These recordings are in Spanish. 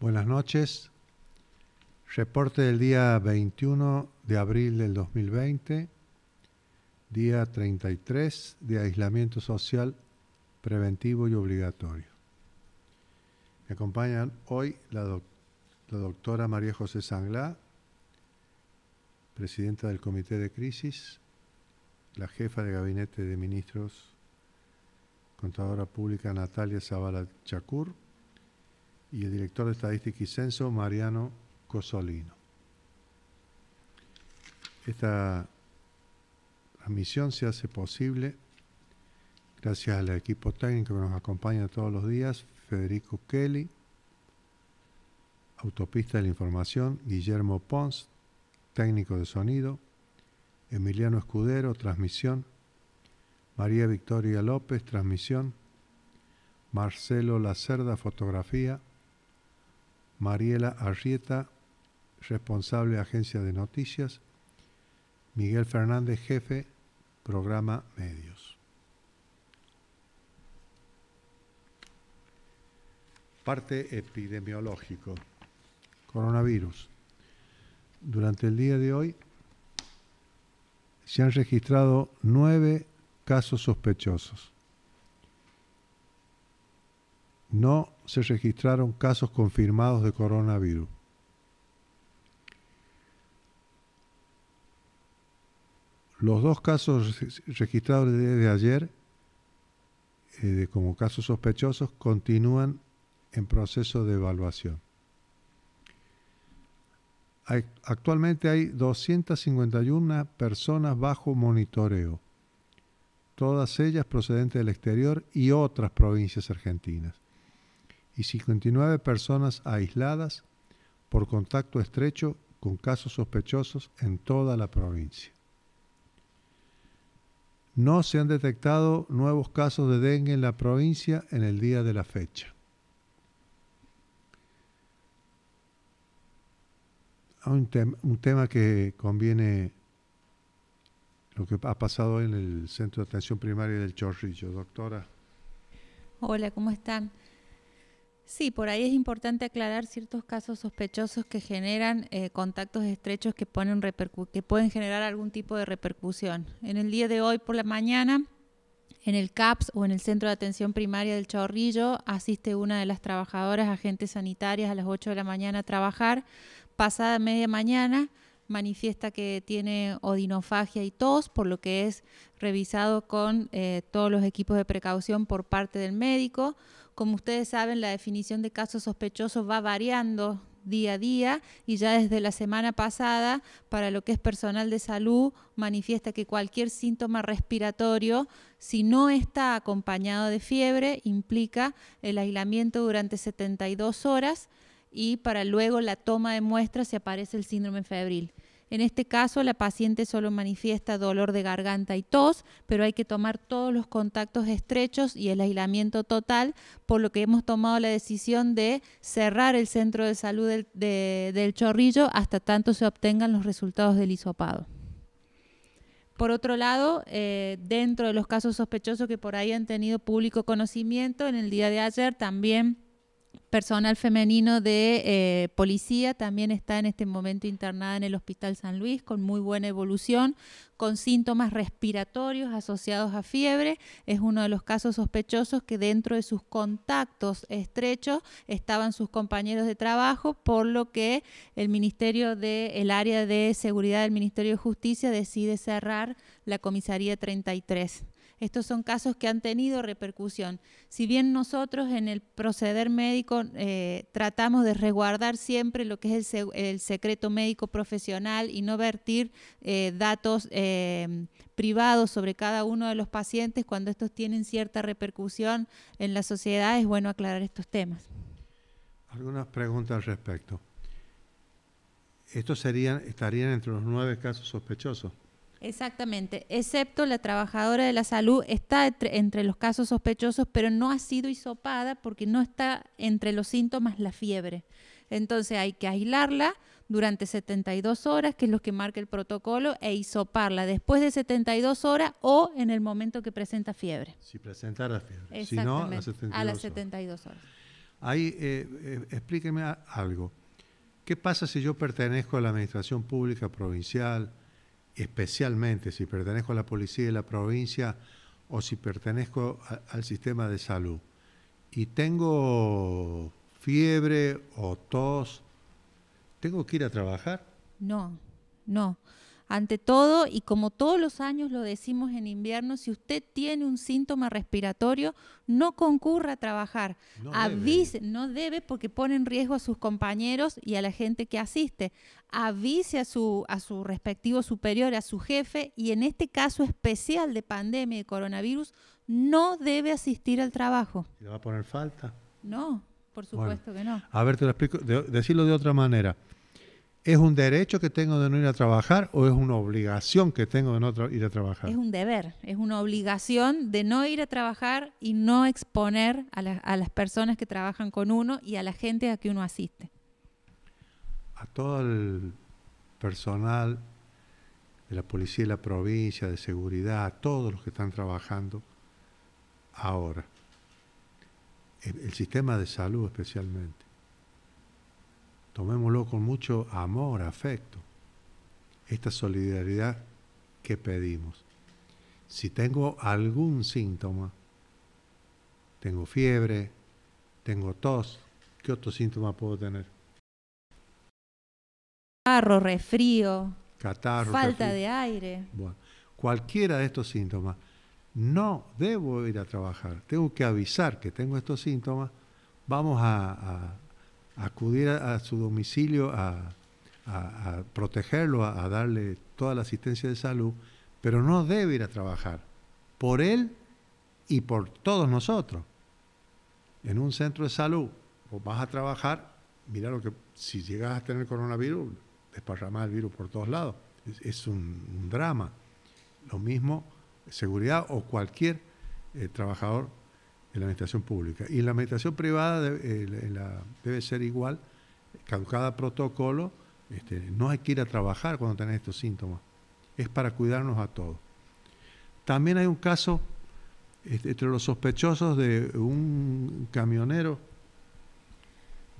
Buenas noches. Reporte del día 21 de abril del 2020, día 33 de aislamiento social preventivo y obligatorio. Me acompañan hoy la, doctora María José Sanglá, presidenta del Comité de Crisis, la jefa de Gabinete de Ministros, contadora pública Natalia Zavala Chacur, y el director de Estadística y Censo, Mariano Cosolino. Esta transmisión se hace posible gracias al equipo técnico que nos acompaña todos los días, Federico Kelly, Autopista de la Información, Guillermo Pons, técnico de sonido, Emiliano Escudero, transmisión, María Victoria López, transmisión, Marcelo Lacerda, fotografía, Mariela Arrieta, responsable de Agencia de Noticias, Miguel Fernández, jefe, programa Medios. Parte epidemiológico. Coronavirus. Durante el día de hoy se han registrado nueve casos sospechosos no se registraron casos confirmados de coronavirus. Los dos casos registrados desde ayer eh, como casos sospechosos continúan en proceso de evaluación. actualmente hay 251 personas bajo monitoreo, todas ellas procedentes del exterior y otras provincias argentinas y 59 personas aisladas por contacto estrecho con casos sospechosos en toda la provincia. No se han detectado nuevos casos de dengue en la provincia en el día de la fecha. Ah, un, un tema que conviene lo que ha pasado en el Centro de Atención Primaria del Chorrillo. Doctora. Hola, ¿cómo están? Sí, por ahí es importante aclarar ciertos casos sospechosos que generan eh, contactos estrechos que, que pueden generar algún tipo de repercusión. En el día de hoy por la mañana, en el CAPS o en el Centro de Atención Primaria del Chorrillo, asiste una de las trabajadoras, agentes sanitarias, a las 8 de la mañana a trabajar. Pasada media mañana, manifiesta que tiene odinofagia y tos, por lo que es revisado con eh, todos los equipos de precaución por parte del médico. Como ustedes saben, la definición de casos sospechosos va variando día a día y ya desde la semana pasada, para lo que es personal de salud, manifiesta que cualquier síntoma respiratorio, si no está acompañado de fiebre, implica el aislamiento durante 72 horas y para luego la toma de muestras si aparece el síndrome febril. En este caso, la paciente solo manifiesta dolor de garganta y tos, pero hay que tomar todos los contactos estrechos y el aislamiento total, por lo que hemos tomado la decisión de cerrar el centro de salud del, chorrillo hasta tanto se obtengan los resultados del hisopado. Por otro lado, eh, dentro de los casos sospechosos que por ahí han tenido público conocimiento, en el día de ayer también personal femenino de eh, policía también está en este momento internada en el Hospital San Luis con muy buena evolución, con síntomas respiratorios asociados a fiebre. Es uno de los casos sospechosos que dentro de sus contactos estrechos estaban sus compañeros de trabajo, por lo que el Ministerio de el área de seguridad del Ministerio de Justicia decide cerrar la comisaría 33 estos son casos que han tenido repercusión. Si bien nosotros en el proceder médico eh, tratamos de resguardar siempre lo que es el, secreto médico profesional y no vertir eh, datos eh, privados sobre cada uno de los pacientes cuando estos tienen cierta repercusión en la sociedad, es bueno aclarar estos temas. Algunas preguntas al respecto. ¿Estos serían, estarían entre los nueve casos sospechosos? Exactamente, excepto la trabajadora de la salud está entre, los casos sospechosos, pero no ha sido hisopada porque no está entre los síntomas la fiebre. Entonces hay que aislarla durante 72 horas, que es lo que marca el protocolo, e hisoparla después de 72 horas o en el momento que presenta fiebre. Si presenta la fiebre, si no, a las 72 horas. Ahí, eh, eh, explíqueme algo. ¿Qué pasa si yo pertenezco a la administración pública provincial? especialmente si pertenezco a la policía de la provincia o si pertenezco al sistema de salud y tengo fiebre o tos, ¿tengo que ir a trabajar? No, no. Ante todo, y como todos los años lo decimos en invierno, si usted tiene un síntoma respiratorio, no concurra a trabajar. Avise, no debe porque pone en riesgo a sus compañeros y a la gente que asiste. Avise a su, a su respectivo superior, a su jefe, y en este caso especial de pandemia de coronavirus, no debe asistir al trabajo. ¿Le va a poner falta? No, por supuesto que no. A ver, te lo explico, decirlo de otra manera. ¿Es un derecho que tengo de no ir a trabajar o es una obligación que tengo de no ir a trabajar? Es un deber, es una obligación de no ir a trabajar y no exponer a, las personas que trabajan con uno y a la gente a que uno asiste. A todo el personal de la policía de la provincia, de seguridad, a todos los que están trabajando ahora. el sistema de salud especialmente Tomémoslo con mucho amor, afecto. Esta solidaridad que pedimos. Si tengo algún síntoma, tengo fiebre, tengo tos, ¿qué otro síntoma puedo tener? Catarro, resfrío, Catarro, falta de aire. cualquiera de estos síntomas, no debo ir a trabajar, tengo que avisar que tengo estos síntomas, vamos a acudir a, su domicilio a, protegerlo, a, darle toda la asistencia de salud, pero no debe ir a trabajar por él y por todos nosotros. En un centro de salud, vas a trabajar, mira lo que, si llegas a tener coronavirus, desparramar el virus por todos lados. Es, un, drama. Lo mismo, seguridad o cualquier eh, trabajador en la administración pública. Y en la administración privada eh, debe ser igual, cada protocolo, este, no hay que ir a trabajar cuando tenés estos síntomas. Es para cuidarnos a todos. También hay un caso este, entre los sospechosos de un camionero.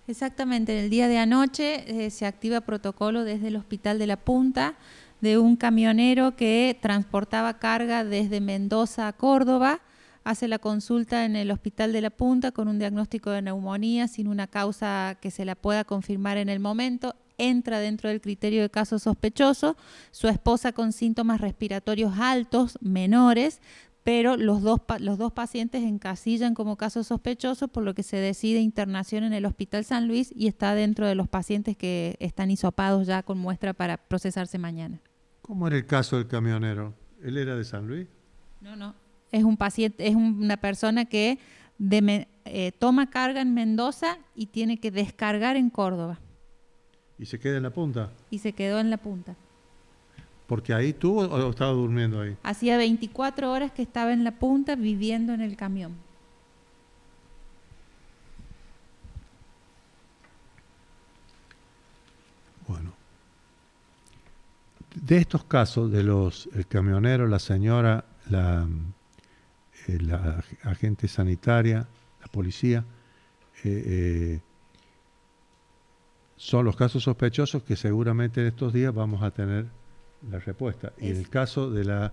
Exactamente, el día de anoche eh, se activa protocolo desde el Hospital de la Punta de un camionero que transportaba carga desde Mendoza a Córdoba hace la consulta en el Hospital de la Punta con un diagnóstico de neumonía sin una causa que se la pueda confirmar en el momento, entra dentro del criterio de caso sospechoso, su esposa con síntomas respiratorios altos, menores, pero los dos, los dos pacientes encasillan como caso sospechoso, por lo que se decide internación en el Hospital San Luis y está dentro de los pacientes que están hisopados ya con muestra para procesarse mañana. ¿Cómo era el caso del camionero? ¿Él era de San Luis? No, no, es, un paciente, es una persona que eh, toma carga en Mendoza y tiene que descargar en Córdoba. ¿Y se queda en la punta? Y se quedó en la punta. ¿Porque ahí tú o estaba durmiendo ahí? Hacía 24 horas que estaba en la punta viviendo en el camión. Bueno. De estos casos de los el camionero, la señora, la eh, la agente sanitaria, la policía, eh, eh, son los casos sospechosos que seguramente en estos días vamos a tener la respuesta. Y en el caso de la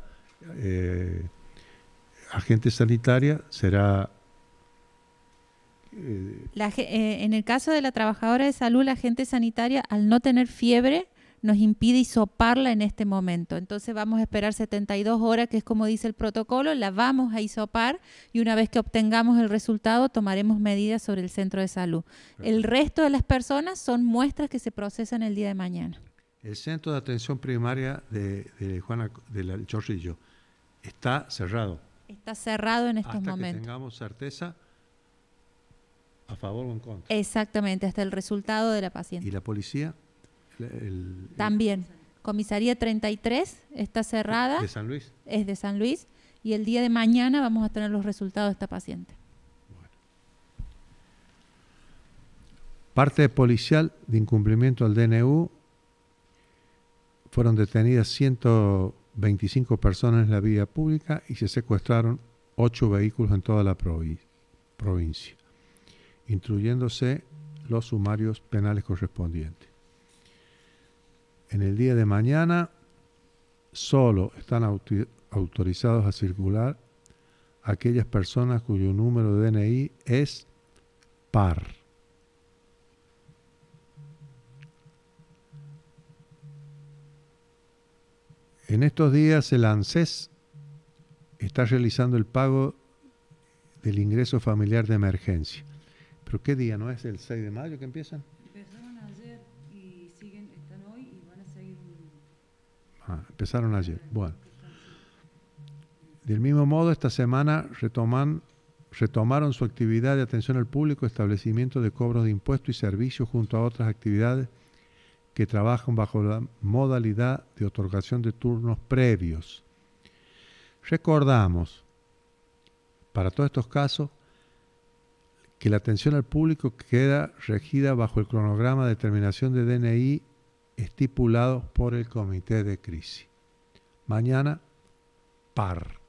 agente sanitaria será en el caso de la trabajadora de salud, la agente sanitaria, al no tener fiebre, nos impide isoparla en este momento. Entonces vamos a esperar 72 horas, que es como dice el protocolo, la vamos a isopar y una vez que obtengamos el resultado tomaremos medidas sobre el centro de salud. El resto de las personas son muestras que se procesan el día de mañana. El centro de atención primaria de, de Juana del Chorrillo está cerrado. Está cerrado en estos momentos. Hasta que tengamos certeza a favor o en contra. Exactamente, hasta el resultado de la paciente. ¿Y la policía? También. Comisaría 33 está cerrada. ¿De San Luis? Es de San Luis. Y el día de mañana vamos a tener los resultados de esta paciente. Parte policial de incumplimiento al DNU. Fueron detenidas 125 personas en la vía pública y se secuestraron 8 vehículos en toda la provincia, incluyéndose los sumarios penales correspondientes en el día de mañana solo están autorizados a circular aquellas personas cuyo número de DNI es par. En estos días el ANSES está realizando el pago del ingreso familiar de emergencia. ¿Pero qué día? ¿No es el 6 de mayo que empiezan? Ah, empezaron ayer. Bueno. Del mismo modo, esta semana retoman, retomaron su actividad de atención al público, establecimiento de cobros de impuestos y servicios junto a otras actividades que trabajan bajo la modalidad de otorgación de turnos previos. Recordamos, para todos estos casos, que la atención al público queda regida bajo el cronograma de determinación de DNI estipulados por el comité de crisis. Mañana, par.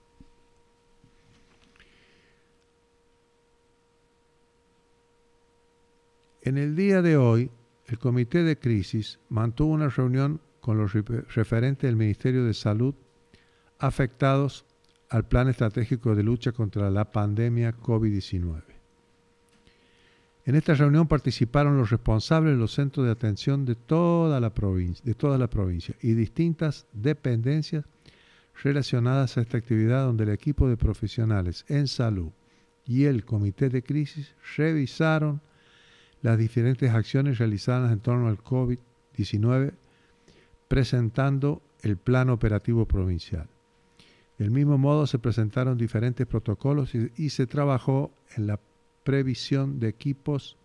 En el día de hoy, el comité de crisis mantuvo una reunión con los referentes del Ministerio de Salud afectados al Plan Estratégico de Lucha contra la Pandemia COVID-19. En esta reunión participaron los responsables de los centros de atención de toda la provincia, y distintas dependencias relacionadas a esta actividad donde el equipo de profesionales en salud y el comité de crisis revisaron las diferentes acciones realizadas en torno al COVID-19 presentando el plan operativo provincial. Del mismo modo se presentaron diferentes protocolos y se trabajó en la previsión de equipos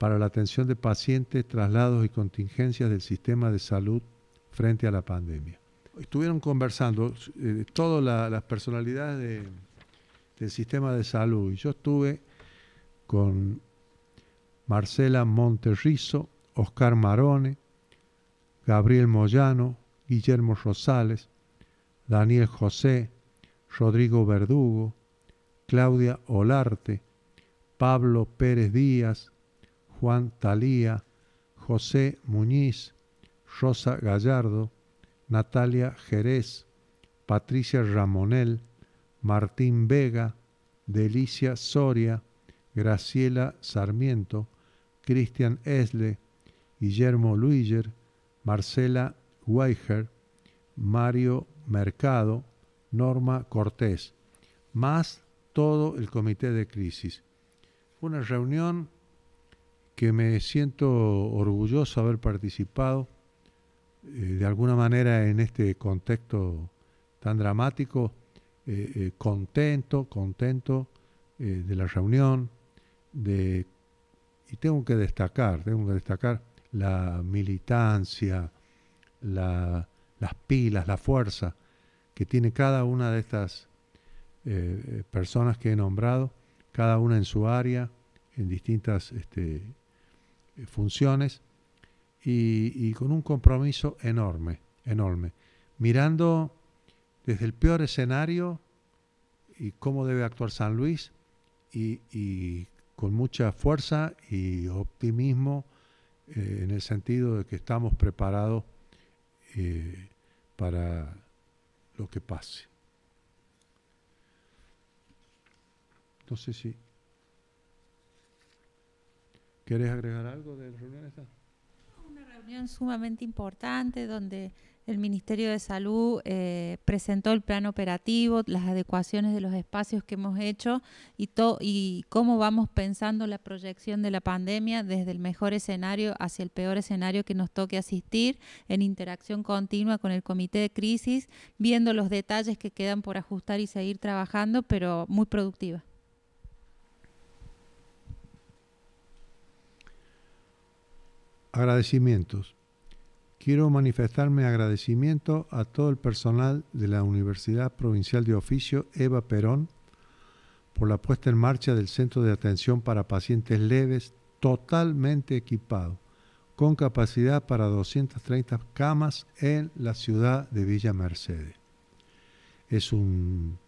para la atención de pacientes, traslados y contingencias del sistema de salud frente a la pandemia. Estuvieron conversando eh, todas las personalidades del sistema de salud y yo estuve con Marcela Monterrizo, Oscar Marone, Gabriel Moyano, Guillermo Rosales, Daniel José, Rodrigo Verdugo, Claudia Olarte, Pablo Pérez Díaz, Juan Talía, José Muñiz, Rosa Gallardo, Natalia Jerez, Patricia Ramonel, Martín Vega, Delicia Soria, Graciela Sarmiento, Cristian Esle, Guillermo Luiger, Marcela Weiger, Mario Mercado, Norma Cortés, más todo el comité de crisis una reunión que me siento orgulloso de haber participado eh, de alguna manera en este contexto tan dramático, eh, eh, contento, contento de la reunión, y tengo que destacar, tengo que destacar la militancia, las pilas, la fuerza que tiene cada una de estas personas que he nombrado cada una en su área, en distintas este, funciones, y, con un compromiso enorme, enorme, mirando desde el peor escenario y cómo debe actuar San Luis, y, con mucha fuerza y optimismo eh, en el sentido de que estamos preparados eh, para lo que pase. sí, sí. ¿Quieres agregar algo de la reunión esta? Una reunión sumamente importante donde el Ministerio de Salud eh, presentó el plan operativo, las adecuaciones de los espacios que hemos hecho y, y cómo vamos pensando la proyección de la pandemia desde el mejor escenario hacia el peor escenario que nos toque asistir, en interacción continua con el comité de crisis, viendo los detalles que quedan por ajustar y seguir trabajando, pero muy productiva. Agradecimientos. Quiero manifestarme agradecimiento a todo el personal de la Universidad Provincial de Oficio Eva Perón por la puesta en marcha del Centro de Atención para Pacientes Leves totalmente equipado, con capacidad para 230 camas en la ciudad de Villa Mercedes. Es un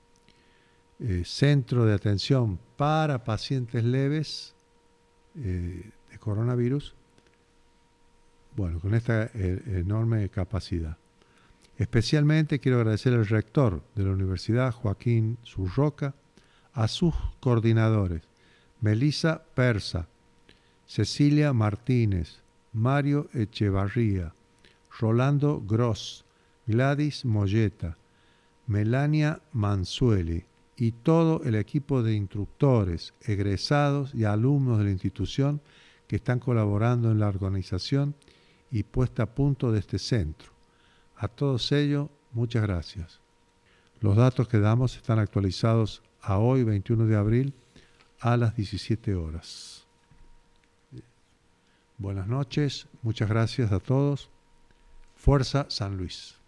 eh, centro de atención para pacientes leves eh, de coronavirus bueno, con esta eh, enorme capacidad. Especialmente quiero agradecer al rector de la universidad, Joaquín Surroca, a sus coordinadores, Melisa Persa, Cecilia Martínez, Mario Echevarría, Rolando Gross, Gladys Molleta, Melania Manzueli y todo el equipo de instructores, egresados y alumnos de la institución que están colaborando en la organización y puesta a punto de este centro. A todos ellos, muchas gracias. Los datos que damos están actualizados a hoy, 21 de abril, a las 17 horas. Buenas noches, muchas gracias a todos. Fuerza San Luis.